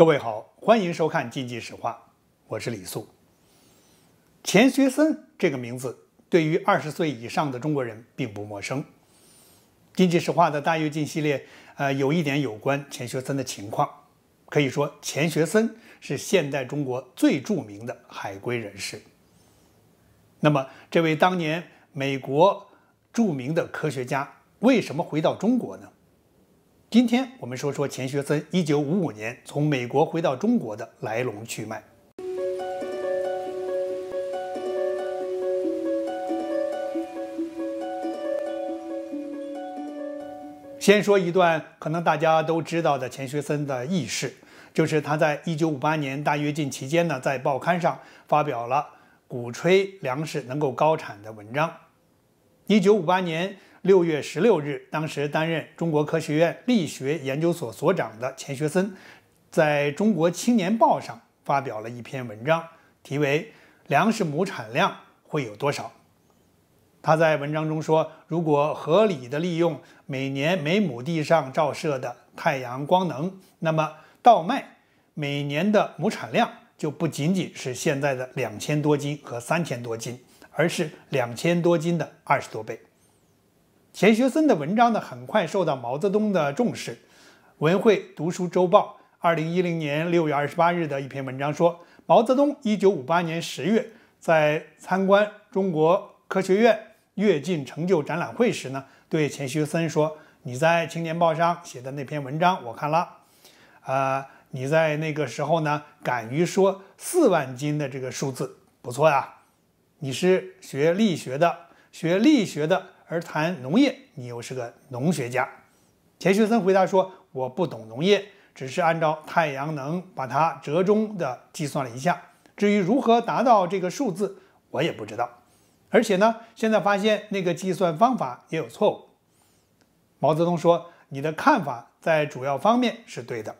各位好，欢迎收看《经济史话》，我是李素。钱学森这个名字对于二十岁以上的中国人并不陌生，《经济史话》的大跃进系列，呃，有一点有关钱学森的情况。可以说，钱学森是现代中国最著名的海归人士。那么，这位当年美国著名的科学家为什么回到中国呢？今天我们说说钱学森1955年从美国回到中国的来龙去脉。先说一段可能大家都知道的钱学森的轶事，就是他在1958年大跃进期间呢，在报刊上发表了鼓吹粮食能够高产的文章。1958年。六月十六日，当时担任中国科学院力学研究所所长的钱学森，在《中国青年报》上发表了一篇文章，题为《粮食亩产量会有多少》。他在文章中说：“如果合理的利用每年每亩地上照射的太阳光能，那么稻麦每年的亩产量就不仅仅是现在的两千多斤和三千多斤，而是两千多斤的二十多倍。”钱学森的文章呢，很快受到毛泽东的重视。文汇读书周报二零一零年六月二十八日的一篇文章说，毛泽东一九五八年十月在参观中国科学院跃进成就展览会时呢，对钱学森说：“你在《青年报》上写的那篇文章我看了，啊，你在那个时候呢，敢于说四万斤的这个数字不错呀，你是学力学的，学力学的。”而谈农业，你又是个农学家。钱学森回答说：“我不懂农业，只是按照太阳能把它折中的计算了一下。至于如何达到这个数字，我也不知道。而且呢，现在发现那个计算方法也有错误。”毛泽东说：“你的看法在主要方面是对的。”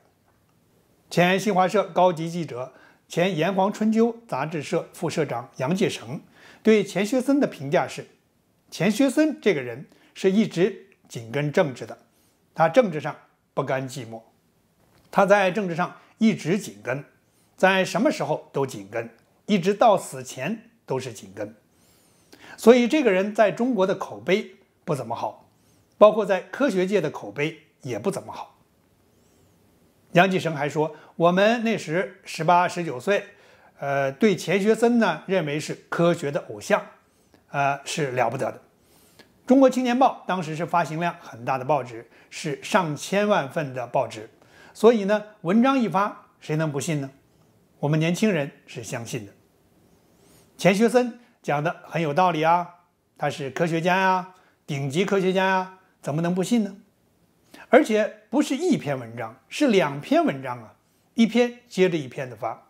前新华社高级记者、前炎黄春秋杂志社副社长杨介成对钱学森的评价是。钱学森这个人是一直紧跟政治的，他政治上不甘寂寞，他在政治上一直紧跟，在什么时候都紧跟，一直到死前都是紧跟。所以这个人在中国的口碑不怎么好，包括在科学界的口碑也不怎么好。杨继绳还说，我们那时十八、十九岁，呃，对钱学森呢，认为是科学的偶像。呃，是了不得的。中国青年报当时是发行量很大的报纸，是上千万份的报纸，所以呢，文章一发，谁能不信呢？我们年轻人是相信的。钱学森讲的很有道理啊，他是科学家呀，顶级科学家呀，怎么能不信呢？而且不是一篇文章，是两篇文章啊，一篇接着一篇的发。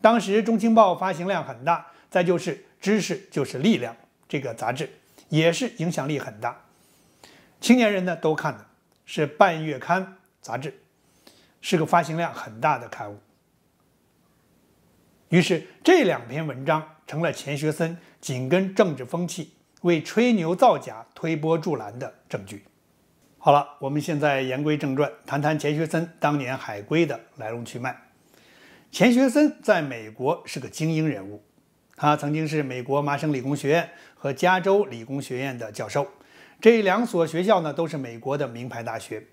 当时中青报发行量很大，再就是知识就是力量。这个杂志也是影响力很大，青年人呢都看的，是半月刊杂志，是个发行量很大的刊物。于是这两篇文章成了钱学森紧跟政治风气、为吹牛造假推波助澜的证据。好了，我们现在言归正传，谈谈钱学森当年海归的来龙去脉。钱学森在美国是个精英人物，他曾经是美国麻省理工学院。和加州理工学院的教授，这两所学校呢都是美国的名牌大学。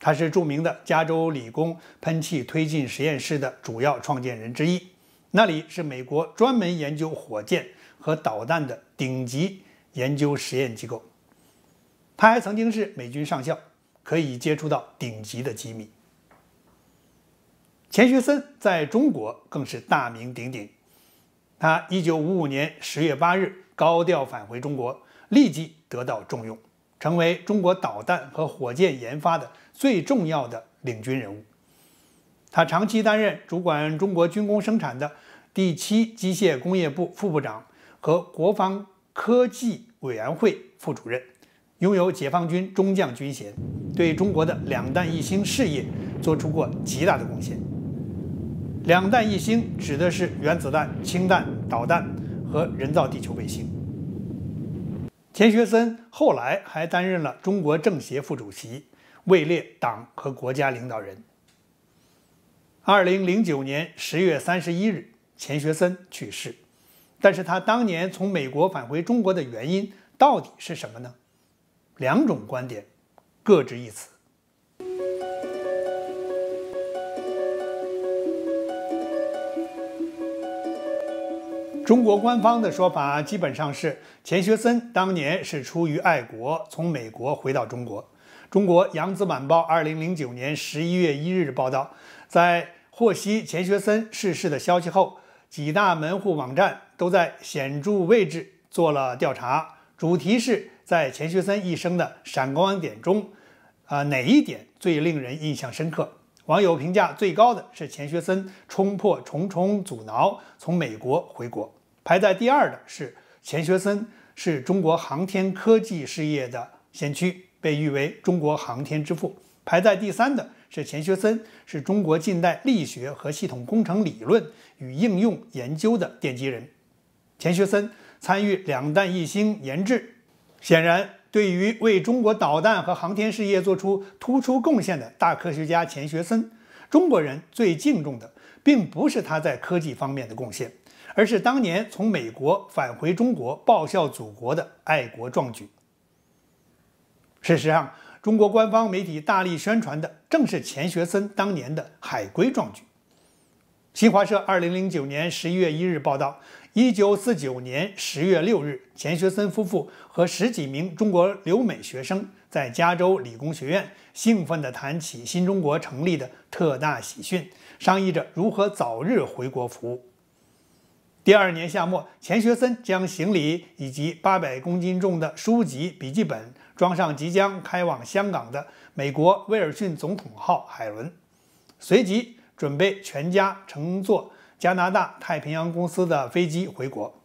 他是著名的加州理工喷气推进实验室的主要创建人之一，那里是美国专门研究火箭和导弹的顶级研究实验机构。他还曾经是美军上校，可以接触到顶级的机密。钱学森在中国更是大名鼎鼎，他一九五五年十月八日。高调返回中国，立即得到重用，成为中国导弹和火箭研发的最重要的领军人物。他长期担任主管中国军工生产的第七机械工业部副部长和国防科技委员会副主任，拥有解放军中将军衔，对中国的两弹一星事业做出过极大的贡献。两弹一星指的是原子弹、氢弹、导弹。和人造地球卫星，钱学森后来还担任了中国政协副主席，位列党和国家领导人。二零零九年十月三十一日，钱学森去世。但是他当年从美国返回中国的原因到底是什么呢？两种观点，各执一词。中国官方的说法基本上是，钱学森当年是出于爱国，从美国回到中国。中国《扬子晚报》二零零九年十一月一日报道，在获悉钱学森逝世的消息后，几大门户网站都在显著位置做了调查，主题是在钱学森一生的闪光点中，啊哪一点最令人印象深刻？网友评价最高的是钱学森冲破重重阻挠从美国回国，排在第二的是钱学森是中国航天科技事业的先驱，被誉为“中国航天之父”。排在第三的是钱学森是中国近代力学和系统工程理论与应用研究的奠基人。钱学森参与两弹一星研制，显然。对于为中国导弹和航天事业做出突出贡献的大科学家钱学森，中国人最敬重的并不是他在科技方面的贡献，而是当年从美国返回中国报效祖国的爱国壮举。事实上，中国官方媒体大力宣传的正是钱学森当年的海归壮举。新华社二零零九年十一月一日报道。一九四九年十月六日，钱学森夫妇和十几名中国留美学生在加州理工学院兴奋地谈起新中国成立的特大喜讯，商议着如何早日回国服务。第二年夏末，钱学森将行李以及八百公斤重的书籍、笔记本装上即将开往香港的美国威尔逊总统号海轮，随即准备全家乘坐。加拿大太平洋公司的飞机回国。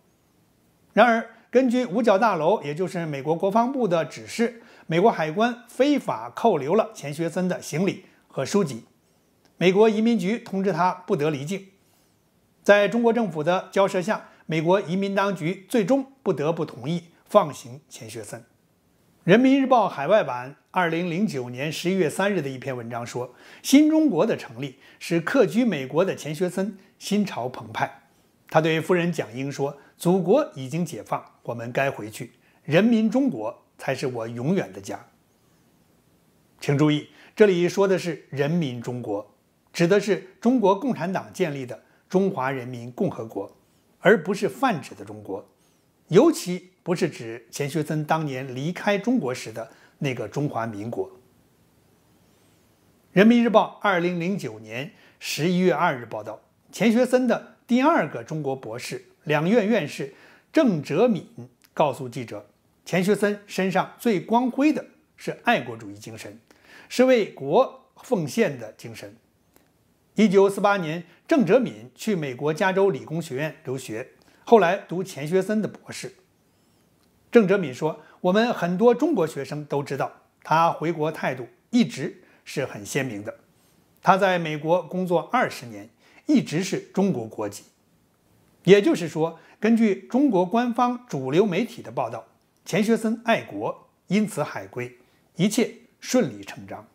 然而，根据五角大楼，也就是美国国防部的指示，美国海关非法扣留了钱学森的行李和书籍。美国移民局通知他不得离境。在中国政府的交涉下，美国移民当局最终不得不同意放行钱学森。《人民日报》海外版二零零九年十一月三日的一篇文章说：“新中国的成立，使客居美国的钱学森。”心潮澎湃，他对夫人蒋英说：“祖国已经解放，我们该回去。人民中国才是我永远的家。”请注意，这里说的是“人民中国”，指的是中国共产党建立的中华人民共和国，而不是泛指的中国，尤其不是指钱学森当年离开中国时的那个中华民国。《人民日报》二零零九年十一月二日报道。钱学森的第二个中国博士、两院院士郑哲敏告诉记者：“钱学森身上最光辉的是爱国主义精神，是为国奉献的精神。” 1948年，郑哲敏去美国加州理工学院留学，后来读钱学森的博士。郑哲敏说：“我们很多中国学生都知道，他回国态度一直是很鲜明的。他在美国工作二十年。”一直是中国国籍，也就是说，根据中国官方主流媒体的报道，钱学森爱国，因此海归，一切顺理成章。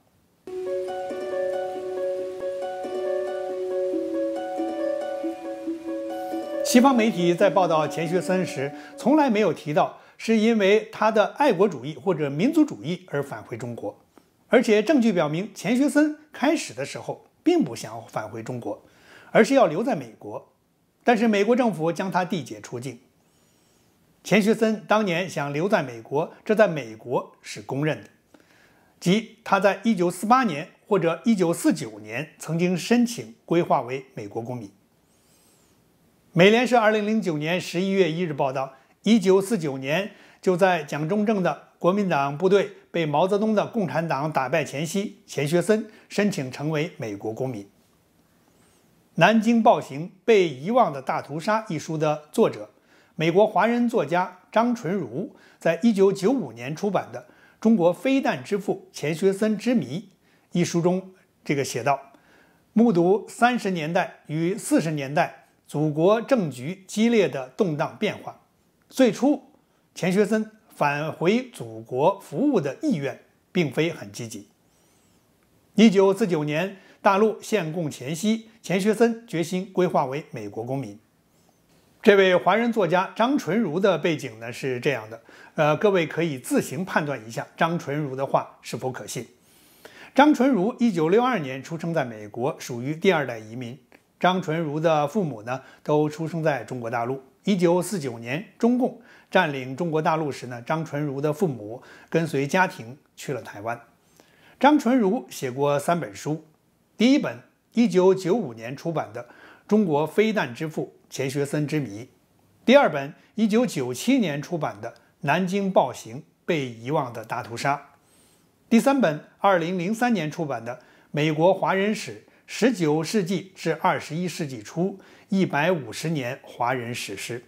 西方媒体在报道钱学森时，从来没有提到是因为他的爱国主义或者民族主义而返回中国，而且证据表明，钱学森开始的时候并不想返回中国。而是要留在美国，但是美国政府将他递解出境。钱学森当年想留在美国，这在美国是公认的，即他在1948年或者1949年曾经申请规划为美国公民。美联社2009年11月1日报道，1949年就在蒋中正的国民党部队被毛泽东的共产党打败前夕，钱学森申请成为美国公民。《南京暴行：被遗忘的大屠杀》一书的作者，美国华人作家张纯如，在1995年出版的《中国飞弹之父：钱学森之谜》一书中，这个写道：“目睹三十年代与四十年代祖国政局激烈的动荡变化，最初钱学森返回祖国服务的意愿，并非很积极。1949年。”大陆限共前夕，钱学森决心规划为美国公民。这位华人作家张纯如的背景呢是这样的，呃，各位可以自行判断一下张纯如的话是否可信。张纯如1962年出生在美国，属于第二代移民。张纯如的父母呢都出生在中国大陆。1949年中共占领中国大陆时呢，张纯如的父母跟随家庭去了台湾。张纯如写过三本书。第一本，一九九五年出版的《中国飞弹之父——钱学森之谜》；第二本，一九九七年出版的《南京暴行：被遗忘的大屠杀》；第三本，二零零三年出版的《美国华人史：十九世纪至二十一世纪初一百五十年华人史诗》。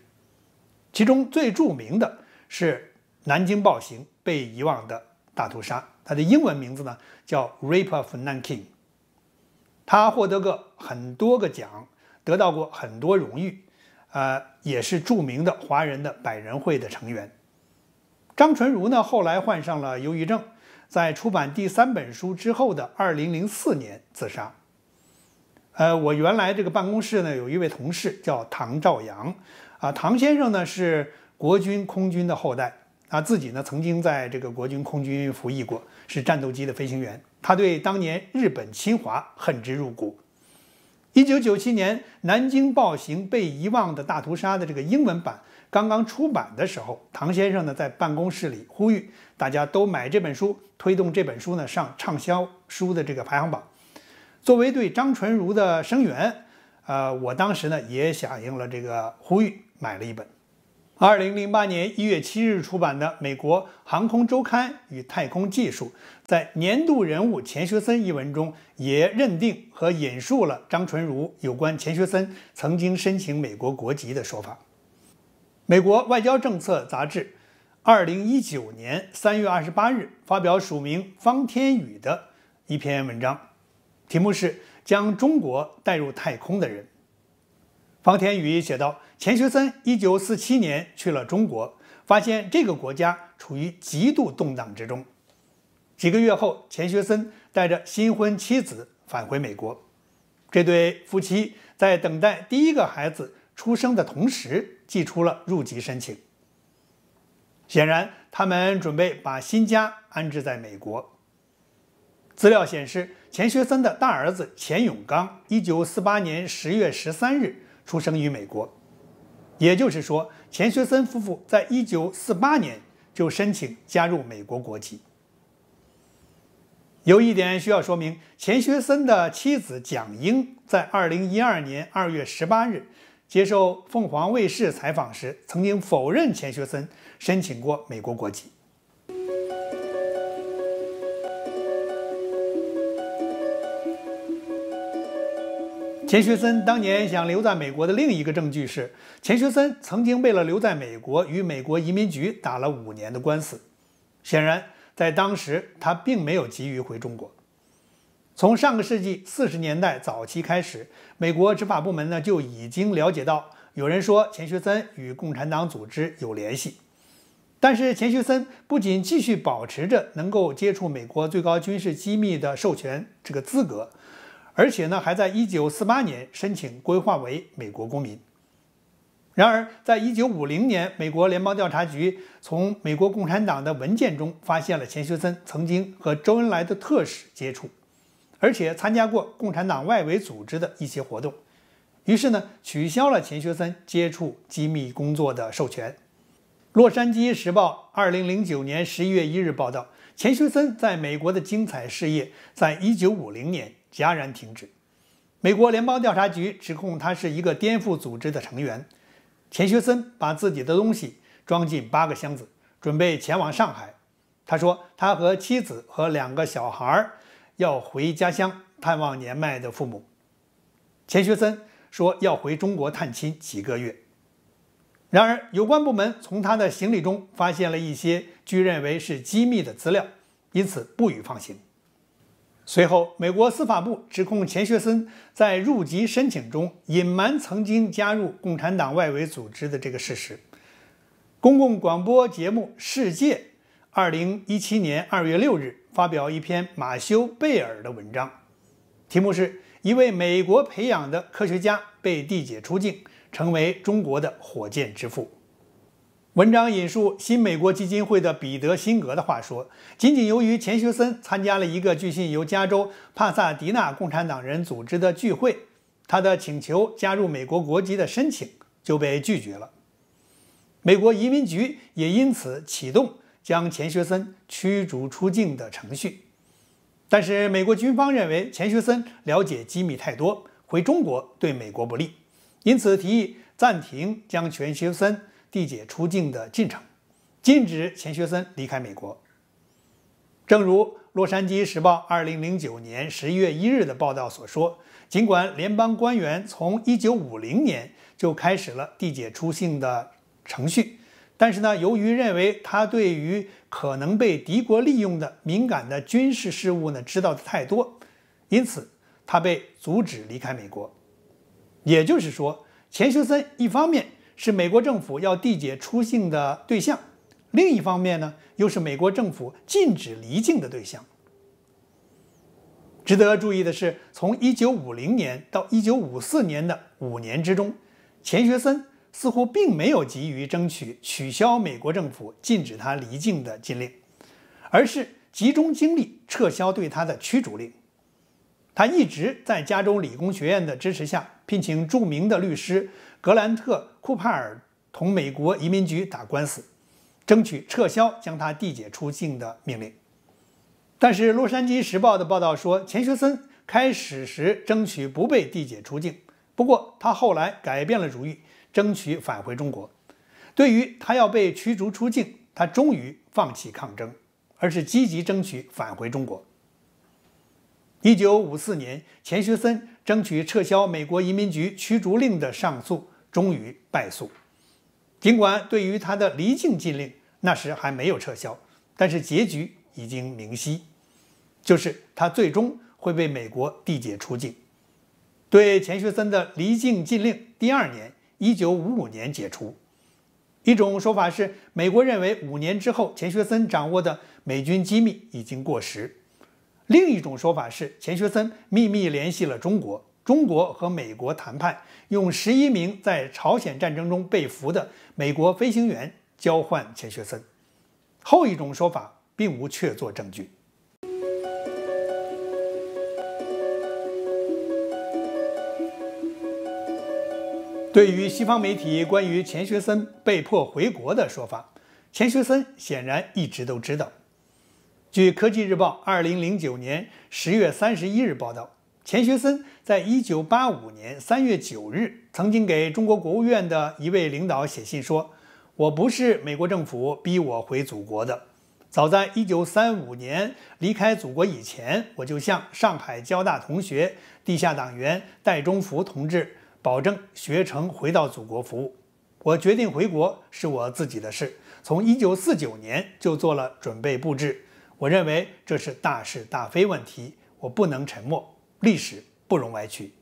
其中最著名的是《南京暴行：被遗忘的大屠杀》，它的英文名字呢叫《Rape of n a n k i n g 他获得过很多个奖，得到过很多荣誉，呃，也是著名的华人的百人会的成员。张纯如呢，后来患上了忧郁症，在出版第三本书之后的二零零四年自杀。呃，我原来这个办公室呢，有一位同事叫唐兆阳，啊，唐先生呢是国军空军的后代，啊，自己呢曾经在这个国军空军服役过，是战斗机的飞行员。他对当年日本侵华恨之入骨。一九九七年，南京暴行被遗忘的大屠杀的这个英文版刚刚出版的时候，唐先生呢在办公室里呼吁大家都买这本书，推动这本书呢上畅销书的这个排行榜。作为对张纯如的声援，呃，我当时呢也响应了这个呼吁，买了一本。二零零八年一月七日出版的《美国航空周刊与太空技术》在年度人物钱学森一文中，也认定和引述了张纯如有关钱学森曾经申请美国国籍的说法。《美国外交政策》杂志二零一九年三月二十八日发表署名方天宇的一篇文章，题目是《将中国带入太空的人》。方天宇写道。钱学森1947年去了中国，发现这个国家处于极度动荡之中。几个月后，钱学森带着新婚妻子返回美国。这对夫妻在等待第一个孩子出生的同时，寄出了入籍申请。显然，他们准备把新家安置在美国。资料显示，钱学森的大儿子钱永刚1948年10月13日出生于美国。也就是说，钱学森夫妇在一九四八年就申请加入美国国籍。有一点需要说明：钱学森的妻子蒋英在二零一二年二月十八日接受凤凰卫视采访时，曾经否认钱学森申请过美国国籍。钱学森当年想留在美国的另一个证据是，钱学森曾经为了留在美国，与美国移民局打了五年的官司。显然，在当时他并没有急于回中国。从上个世纪四十年代早期开始，美国执法部门呢就已经了解到，有人说钱学森与共产党组织有联系。但是钱学森不仅继续保持着能够接触美国最高军事机密的授权这个资格。而且呢，还在一九四八年申请规划为美国公民。然而，在一九五零年，美国联邦调查局从美国共产党的文件中发现了钱学森曾经和周恩来的特使接触，而且参加过共产党外围组织的一些活动，于是呢，取消了钱学森接触机密工作的授权。《洛杉矶时报》二零零九年十一月一日报道，钱学森在美国的精彩事业，在一九五零年。戛然停止。美国联邦调查局指控他是一个颠覆组织的成员。钱学森把自己的东西装进八个箱子，准备前往上海。他说，他和妻子和两个小孩要回家乡探望年迈的父母。钱学森说要回中国探亲几个月。然而，有关部门从他的行李中发现了一些据认为是机密的资料，因此不予放行。随后，美国司法部指控钱学森在入籍申请中隐瞒曾经加入共产党外围组织的这个事实。公共广播节目《世界》，二零一七年二月六日发表一篇马修·贝尔的文章，题目是《一位美国培养的科学家被递解出境，成为中国的火箭之父》。文章引述新美国基金会的彼得·辛格的话说：“仅仅由于钱学森参加了一个据信由加州帕萨迪纳共产党人组织的聚会，他的请求加入美国国籍的申请就被拒绝了。美国移民局也因此启动将钱学森驱逐出境的程序。但是美国军方认为钱学森了解机密太多，回中国对美国不利，因此提议暂停将钱学森。”递解出境的进程，禁止钱学森离开美国。正如《洛杉矶时报》二零零九年十一月一日的报道所说，尽管联邦官员从一九五零年就开始了递解出境的程序，但是呢，由于认为他对于可能被敌国利用的敏感的军事事务呢知道的太多，因此他被阻止离开美国。也就是说，钱学森一方面。是美国政府要缔解出境的对象，另一方面呢，又是美国政府禁止离境的对象。值得注意的是，从1950年到1954年的五年之中，钱学森似乎并没有急于争取取消美国政府禁止他离境的禁令，而是集中精力撤销对他的驱逐令。他一直在加州理工学院的支持下聘请著名的律师。格兰特·库帕尔同美国移民局打官司，争取撤销将他递解出境的命令。但是《洛杉矶时报》的报道说，钱学森开始时争取不被递解出境，不过他后来改变了主意，争取返回中国。对于他要被驱逐出境，他终于放弃抗争，而是积极争取返回中国。1954年，钱学森争取撤销美国移民局驱逐令的上诉。终于败诉。尽管对于他的离境禁令，那时还没有撤销，但是结局已经明晰，就是他最终会被美国递解出境。对钱学森的离境禁令，第二年，一九五五年解除。一种说法是，美国认为五年之后钱学森掌握的美军机密已经过时；另一种说法是，钱学森秘密联系了中国。中国和美国谈判，用十一名在朝鲜战争中被俘的美国飞行员交换钱学森。后一种说法并无确凿证据。对于西方媒体关于钱学森被迫回国的说法，钱学森显然一直都知道。据《科技日报》二零零九年十月三十一日报道。钱学森在1985年3月9日曾经给中国国务院的一位领导写信说：“我不是美国政府逼我回祖国的。早在1935年离开祖国以前，我就向上海交大同学、地下党员戴中福同志保证，学成回到祖国服务。我决定回国是我自己的事，从1949年就做了准备布置。我认为这是大是大非问题，我不能沉默。”历史不容歪曲。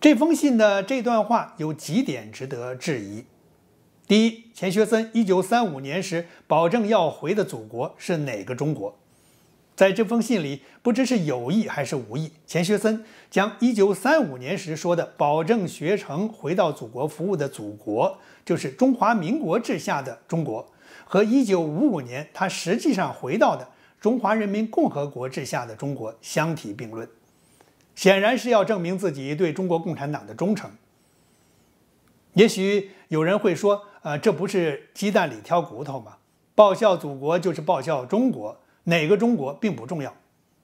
这封信的这段话有几点值得质疑。第一，钱学森1935年时保证要回的祖国是哪个中国？在这封信里，不知是有意还是无意，钱学森将1935年时说的“保证学成回到祖国服务”的祖国，就是中华民国治下的中国，和1955年他实际上回到的。中华人民共和国治下的中国相提并论，显然是要证明自己对中国共产党的忠诚。也许有人会说：“呃，这不是鸡蛋里挑骨头吗？报效祖国就是报效中国，哪个中国并不重要。”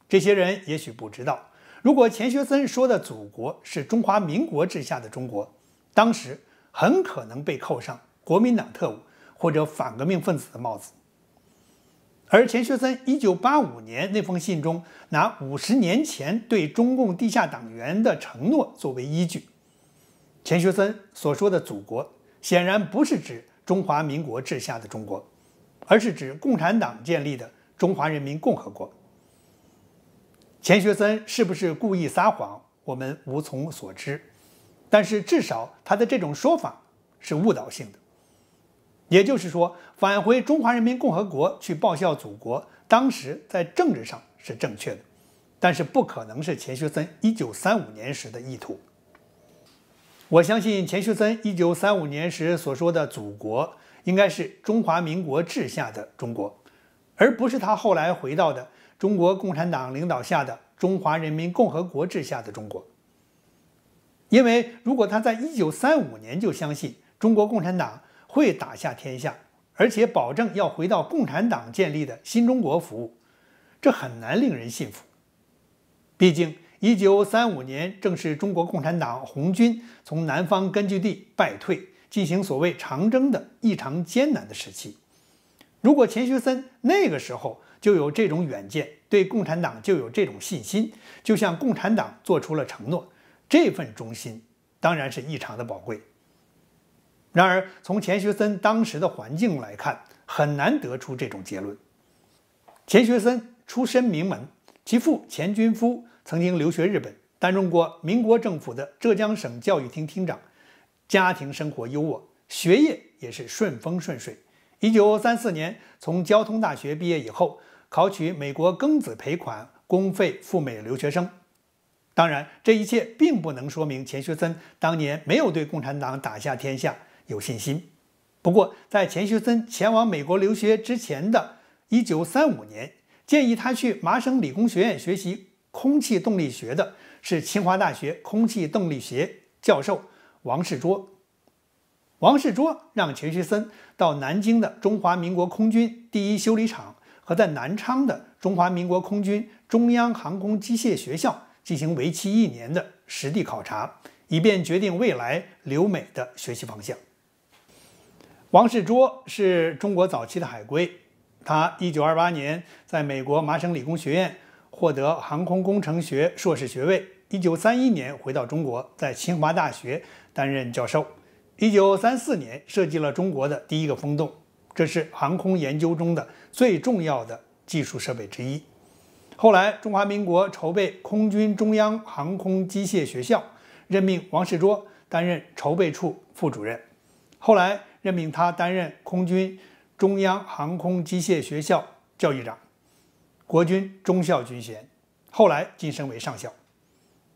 这些人也许不知道，如果钱学森说的祖国是中华民国治下的中国，当时很可能被扣上国民党特务或者反革命分子的帽子。而钱学森1985年那封信中，拿50年前对中共地下党员的承诺作为依据。钱学森所说的“祖国”显然不是指中华民国治下的中国，而是指共产党建立的中华人民共和国。钱学森是不是故意撒谎，我们无从所知。但是至少他的这种说法是误导性的。也就是说，返回中华人民共和国去报效祖国，当时在政治上是正确的，但是不可能是钱学森1935年时的意图。我相信钱学森1935年时所说的“祖国”应该是中华民国治下的中国，而不是他后来回到的中国共产党领导下的中华人民共和国治下的中国。因为如果他在1935年就相信中国共产党，会打下天下，而且保证要回到共产党建立的新中国服务，这很难令人信服。毕竟，一九三五年正是中国共产党红军从南方根据地败退，进行所谓长征的异常艰难的时期。如果钱学森那个时候就有这种远见，对共产党就有这种信心，就向共产党做出了承诺，这份忠心当然是异常的宝贵。然而，从钱学森当时的环境来看，很难得出这种结论。钱学森出身名门，其父钱均夫曾经留学日本，担任过民国政府的浙江省教育厅厅长，家庭生活优渥，学业也是顺风顺水。1934年从交通大学毕业以后，考取美国庚子赔款公费赴美留学生。当然，这一切并不能说明钱学森当年没有对共产党打下天下。有信心。不过，在钱学森前往美国留学之前的一九三五年，建议他去麻省理工学院学习空气动力学的是清华大学空气动力学教授王世卓。王世卓让钱学森到南京的中华民国空军第一修理厂和在南昌的中华民国空军中央航空机械学校进行为期一年的实地考察，以便决定未来留美的学习方向。王世卓是中国早期的海归，他1928年在美国麻省理工学院获得航空工程学硕士学位。1931年回到中国，在清华大学担任教授。1934年设计了中国的第一个风洞，这是航空研究中的最重要的技术设备之一。后来，中华民国筹备空军中央航空机械学校，任命王世卓担任筹备处副主任。后来。任命他担任空军中央航空机械学校教育长，国军中校军衔，后来晋升为上校。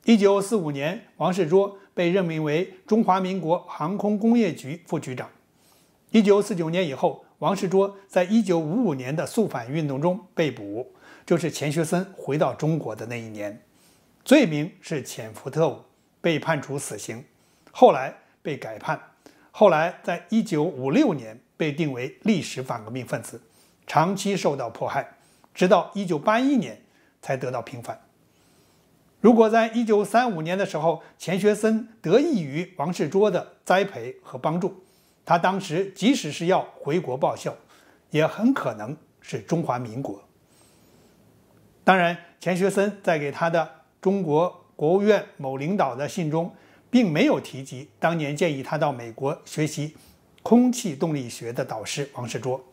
一九四五年，王世卓被任命为中华民国航空工业局副局长。一九四九年以后，王世卓在一九五五年的肃反运动中被捕，就是钱学森回到中国的那一年，罪名是潜伏特务，被判处死刑，后来被改判。后来，在一九五六年被定为历史反革命分子，长期受到迫害，直到一九八一年才得到平反。如果在一九三五年的时候，钱学森得益于王世卓的栽培和帮助，他当时即使是要回国报效，也很可能是中华民国。当然，钱学森在给他的中国国务院某领导的信中。并没有提及当年建议他到美国学习空气动力学的导师王世卓。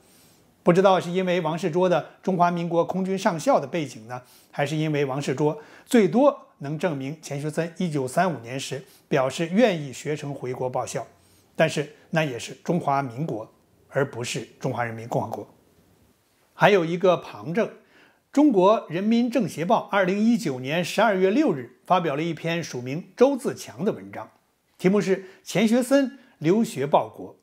不知道是因为王世卓的中华民国空军上校的背景呢，还是因为王世卓最多能证明钱学森1935年时表示愿意学成回国报效，但是那也是中华民国，而不是中华人民共和国。还有一个旁证。《中国人民政协报》二零一九年十二月六日发表了一篇署名周自强的文章，题目是《钱学森留学报国》。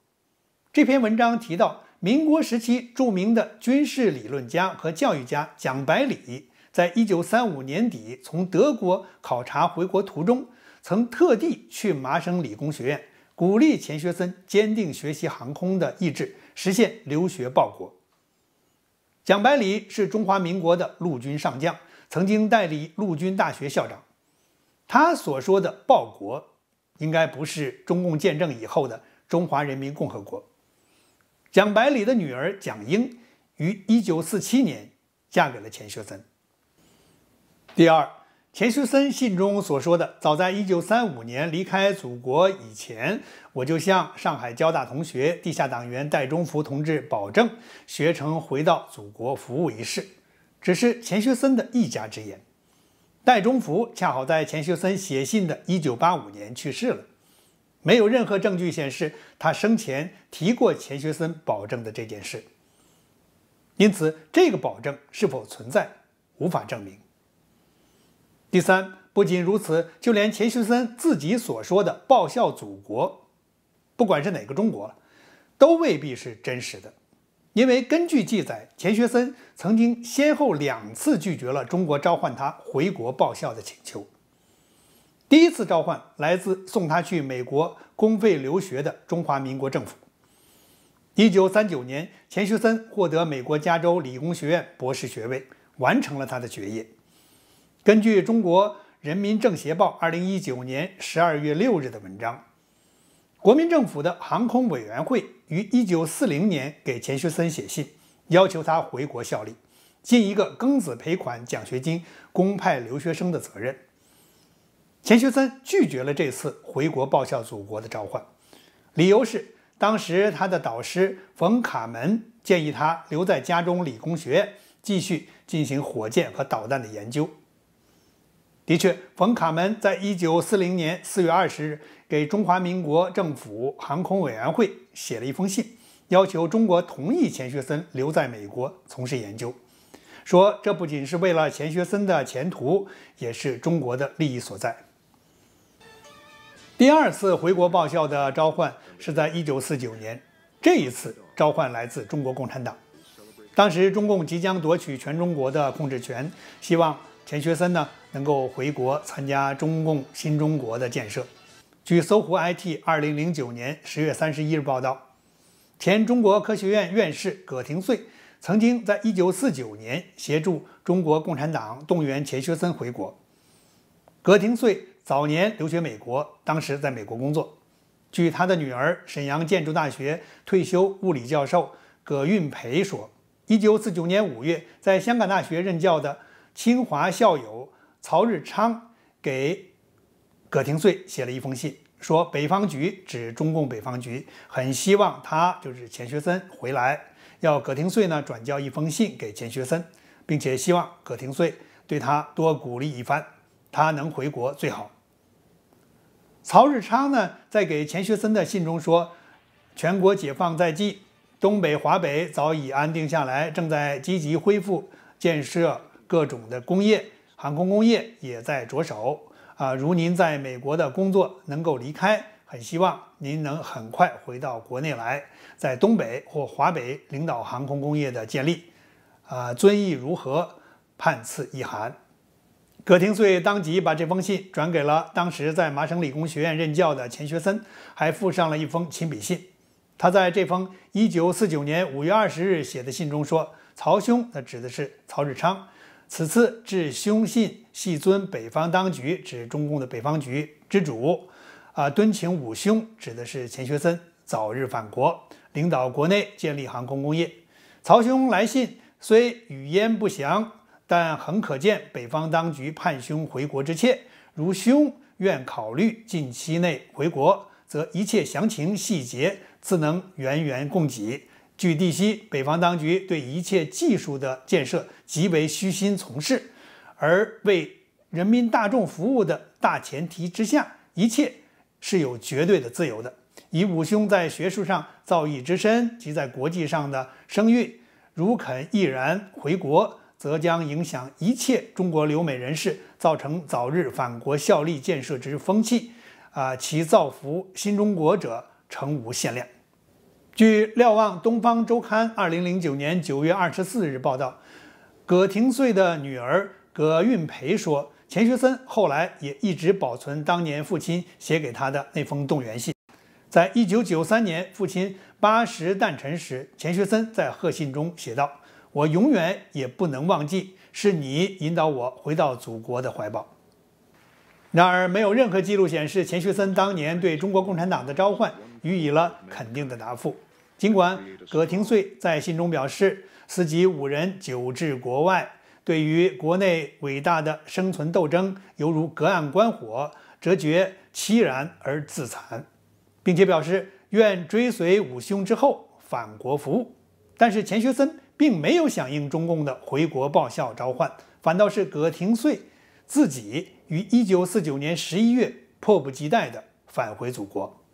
这篇文章提到，民国时期著名的军事理论家和教育家蒋百里，在一九三五年底从德国考察回国途中，曾特地去麻省理工学院，鼓励钱学森坚定学习航空的意志，实现留学报国。蒋百里是中华民国的陆军上将，曾经代理陆军大学校长。他所说的“报国”，应该不是中共建政以后的中华人民共和国。蒋百里的女儿蒋英于1947年嫁给了钱学森。第二。钱学森信中所说的，早在1935年离开祖国以前，我就向上海交大同学、地下党员戴中福同志保证，学成回到祖国服务一世。只是钱学森的一家之言。戴中福恰好在钱学森写信的一九八五年去世了，没有任何证据显示他生前提过钱学森保证的这件事。因此，这个保证是否存在，无法证明。第三，不仅如此，就连钱学森自己所说的“报效祖国”，不管是哪个中国，都未必是真实的。因为根据记载，钱学森曾经先后两次拒绝了中国召唤他回国报效的请求。第一次召唤来自送他去美国公费留学的中华民国政府。一九三九年，钱学森获得美国加州理工学院博士学位，完成了他的学业。根据《中国人民政协报》二零一九年十二月六日的文章，国民政府的航空委员会于一九四零年给钱学森写信，要求他回国效力，尽一个庚子赔款奖学金公派留学生的责任。钱学森拒绝了这次回国报效祖国的召唤，理由是当时他的导师冯卡门建议他留在加州理工学院继续进行火箭和导弹的研究。的确，冯卡门在一九四零年四月二十日给中华民国政府航空委员会写了一封信，要求中国同意钱学森留在美国从事研究，说这不仅是为了钱学森的前途，也是中国的利益所在。第二次回国报效的召唤是在一九四九年，这一次召唤来自中国共产党，当时中共即将夺取全中国的控制权，希望。钱学森呢，能够回国参加中共新中国的建设。据搜狐 IT 二零零九年十月三十一日报道，前中国科学院院士葛廷穗曾经在一九四九年协助中国共产党动员钱学森回国。葛廷穗早年留学美国，当时在美国工作。据他的女儿、沈阳建筑大学退休物理教授葛运培说，一九四九年五月，在香港大学任教的。清华校友曹日昌给葛廷燧写了一封信，说北方局指中共北方局，很希望他就是钱学森回来，要葛廷燧呢转交一封信给钱学森，并且希望葛廷燧对他多鼓励一番，他能回国最好。曹日昌呢在给钱学森的信中说，全国解放在即，东北华北早已安定下来，正在积极恢复建设。各种的工业，航空工业也在着手啊。如您在美国的工作能够离开，很希望您能很快回到国内来，在东北或华北领导航空工业的建立。啊，遵义如何判赐一函？葛廷穗当即把这封信转给了当时在麻省理工学院任教的钱学森，还附上了一封亲笔信。他在这封1949年5月20日写的信中说：“曹兄，那指的是曹志昌。”此次致兄信系遵北方当局指中共的北方局之主，啊，敦请武兄指的是钱学森早日返国，领导国内建立航空工业。曹兄来信虽语焉不详，但很可见北方当局盼兄回国之切。如兄愿考虑近期内回国，则一切详情细节自能源源供给。据地悉，北方当局对一切技术的建设极为虚心从事，而为人民大众服务的大前提之下，一切是有绝对的自由的。以吾兄在学术上造诣之深及在国际上的声誉，如肯毅然回国，则将影响一切中国留美人士，造成早日返国效力建设之风气。啊，其造福新中国者，诚无限量。据《瞭望东方周刊》二零零九年九月二十四日报道，葛廷燧的女儿葛运培说，钱学森后来也一直保存当年父亲写给他的那封动员信。在一九九三年父亲八十诞辰时，钱学森在贺信中写道：“我永远也不能忘记，是你引导我回到祖国的怀抱。”然而，没有任何记录显示钱学森当年对中国共产党的召唤予以了肯定的答复。尽管葛廷穗在信中表示，自己五人久滞国外，对于国内伟大的生存斗争，犹如隔岸观火，折觉凄然而自惭，并且表示愿追随五兄之后，返国服务。但是钱学森并没有响应中共的回国报效召唤，反倒是葛廷穗自己于1949年11月迫不及待地返回祖国。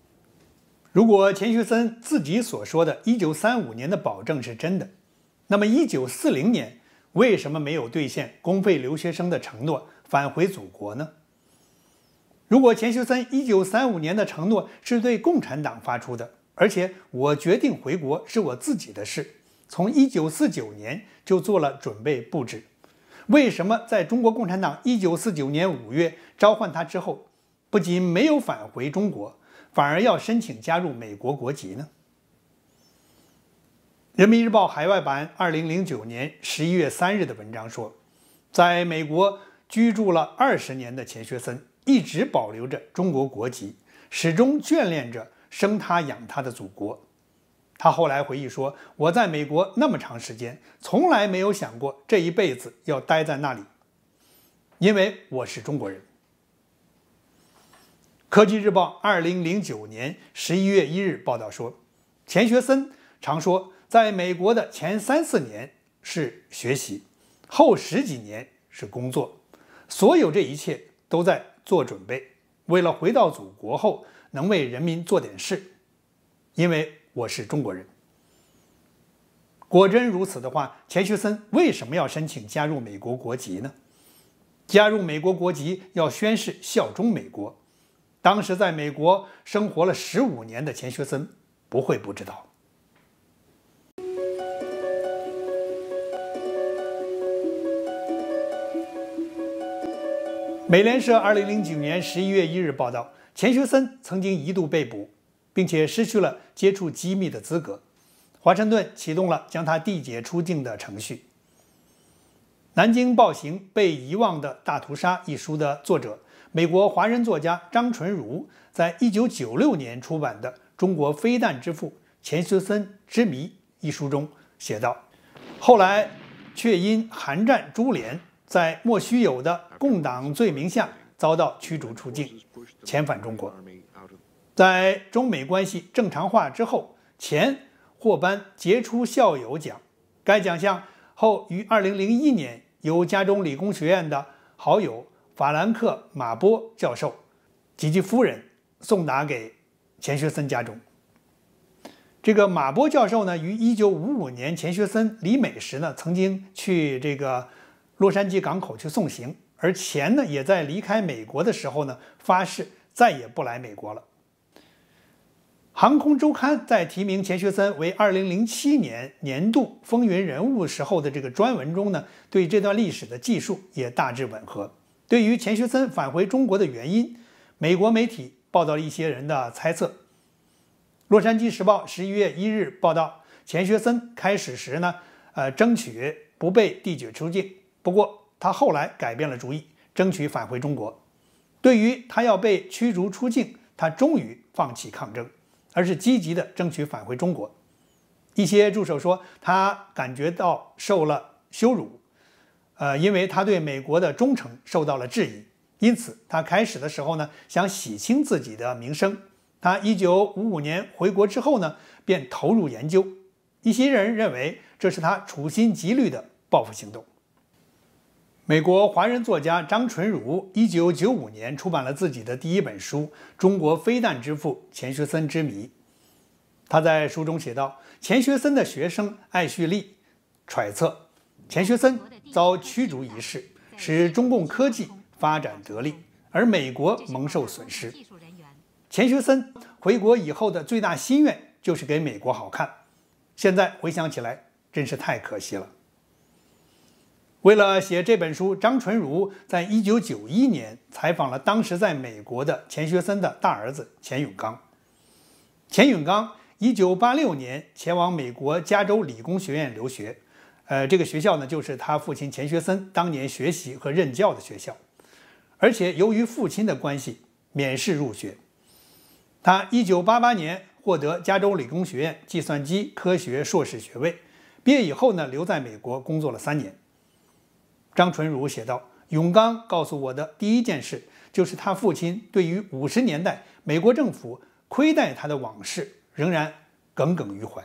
如果钱学森自己所说的1935年的保证是真的，那么1940年为什么没有兑现公费留学生的承诺返回祖国呢？如果钱学森1935年的承诺是对共产党发出的，而且我决定回国是我自己的事，从1949年就做了准备布置，为什么在中国共产党1949年5月召唤他之后，不仅没有返回中国？反而要申请加入美国国籍呢？《人民日报》海外版二零零九年十一月三日的文章说，在美国居住了二十年的钱学森一直保留着中国国籍，始终眷恋着生他养他的祖国。他后来回忆说：“我在美国那么长时间，从来没有想过这一辈子要待在那里，因为我是中国人。”科技日报二零零九年十一月一日报道说，钱学森常说，在美国的前三四年是学习，后十几年是工作，所有这一切都在做准备，为了回到祖国后能为人民做点事，因为我是中国人。果真如此的话，钱学森为什么要申请加入美国国籍呢？加入美国国籍要宣誓效忠美国。当时在美国生活了十五年的钱学森不会不知道。美联社二零零九年十一月一日报道，钱学森曾经一度被捕，并且失去了接触机密的资格，华盛顿启动了将他递解出境的程序。《南京暴行：被遗忘的大屠杀》一书的作者。美国华人作家张纯如在1996年出版的《中国飞弹之父：钱学森之谜》一书中写道：“后来，却因韩战株连，在莫须有的共党罪名下遭到驱逐出境，遣返中国。在中美关系正常化之后，钱获颁杰出校友奖。该奖项后于2001年由加州理工学院的好友。”法兰克·马波教授及其夫人送达给钱学森家中。这个马波教授呢，于1955年钱学森离美时呢，曾经去这个洛杉矶港口去送行。而钱呢，也在离开美国的时候呢，发誓再也不来美国了。航空周刊在提名钱学森为2007年年度风云人物时候的这个专文中呢，对这段历史的记述也大致吻合。对于钱学森返回中国的原因，美国媒体报道了一些人的猜测。《洛杉矶时报》十一月一日报道，钱学森开始时呢，呃，争取不被拒解出境，不过他后来改变了主意，争取返回中国。对于他要被驱逐出境，他终于放弃抗争，而是积极地争取返回中国。一些助手说，他感觉到受了羞辱。呃，因为他对美国的忠诚受到了质疑，因此他开始的时候呢，想洗清自己的名声。他一九五五年回国之后呢，便投入研究。一些人认为这是他处心积虑的报复行动。美国华人作家张纯如一九九五年出版了自己的第一本书《中国飞弹之父：钱学森之谜》。他在书中写道：“钱学森的学生艾旭利揣测，钱学森。”遭驱逐一事，使中共科技发展得力，而美国蒙受损失。钱学森回国以后的最大心愿就是给美国好看，现在回想起来，真是太可惜了。为了写这本书，张纯如在一九九一年采访了当时在美国的钱学森的大儿子钱永刚。钱永刚一九八六年前往美国加州理工学院留学。呃，这个学校呢，就是他父亲钱学森当年学习和任教的学校，而且由于父亲的关系，免试入学。他1988年获得加州理工学院计算机科学硕士学位，毕业以后呢，留在美国工作了三年。张纯如写道：“永刚告诉我的第一件事，就是他父亲对于五十年代美国政府亏待他的往事，仍然耿耿于怀。”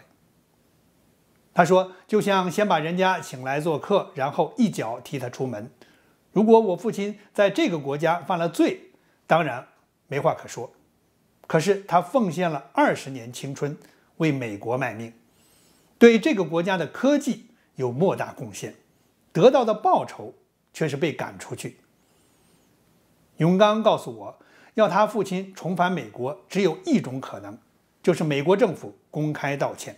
他说：“就像先把人家请来做客，然后一脚踢他出门。如果我父亲在这个国家犯了罪，当然没话可说。可是他奉献了二十年青春，为美国卖命，对这个国家的科技有莫大贡献，得到的报酬却是被赶出去。”永刚告诉我，要他父亲重返美国，只有一种可能，就是美国政府公开道歉。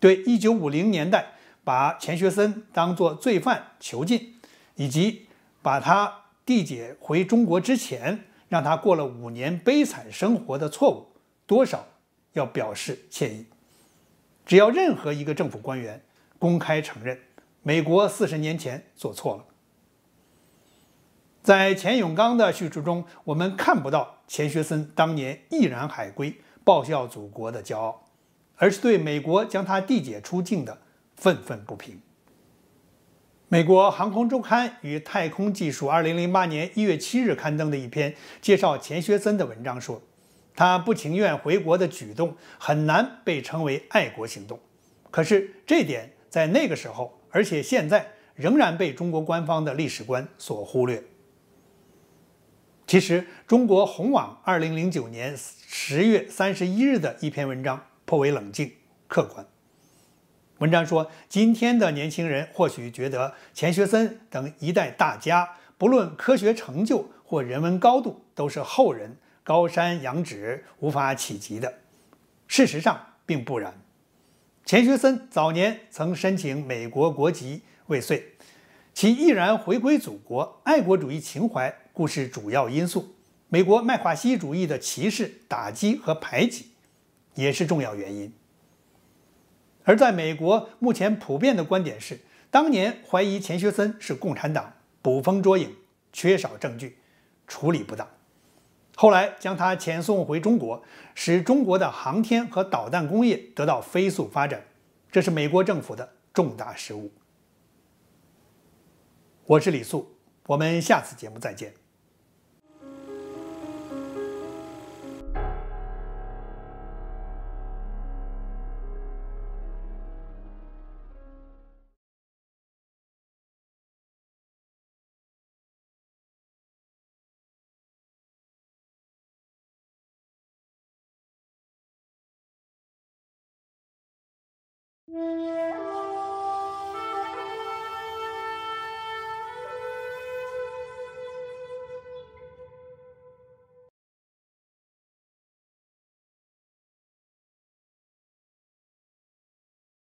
对1950年代把钱学森当作罪犯囚禁，以及把他递解回中国之前，让他过了五年悲惨生活的错误，多少要表示歉意。只要任何一个政府官员公开承认，美国四十年前做错了。在钱永刚的叙述中，我们看不到钱学森当年毅然海归、报效祖国的骄傲。而是对美国将他递解出境的愤愤不平。美国《航空周刊》与《太空技术》2008年1月7日刊登的一篇介绍钱学森的文章说，他不情愿回国的举动很难被称为爱国行动。可是，这点在那个时候，而且现在仍然被中国官方的历史观所忽略。其实，中国红网2009年10月31日的一篇文章。颇为冷静客观。文章说，今天的年轻人或许觉得钱学森等一代大家，不论科学成就或人文高度，都是后人高山仰止无法企及的。事实上，并不然。钱学森早年曾申请美国国籍未遂，其毅然回归祖国，爱国主义情怀故事主要因素，美国麦卡锡主义的歧视、打击和排挤。也是重要原因。而在美国，目前普遍的观点是，当年怀疑钱学森是共产党，捕风捉影，缺少证据，处理不当。后来将他遣送回中国，使中国的航天和导弹工业得到飞速发展，这是美国政府的重大失误。我是李肃，我们下次节目再见。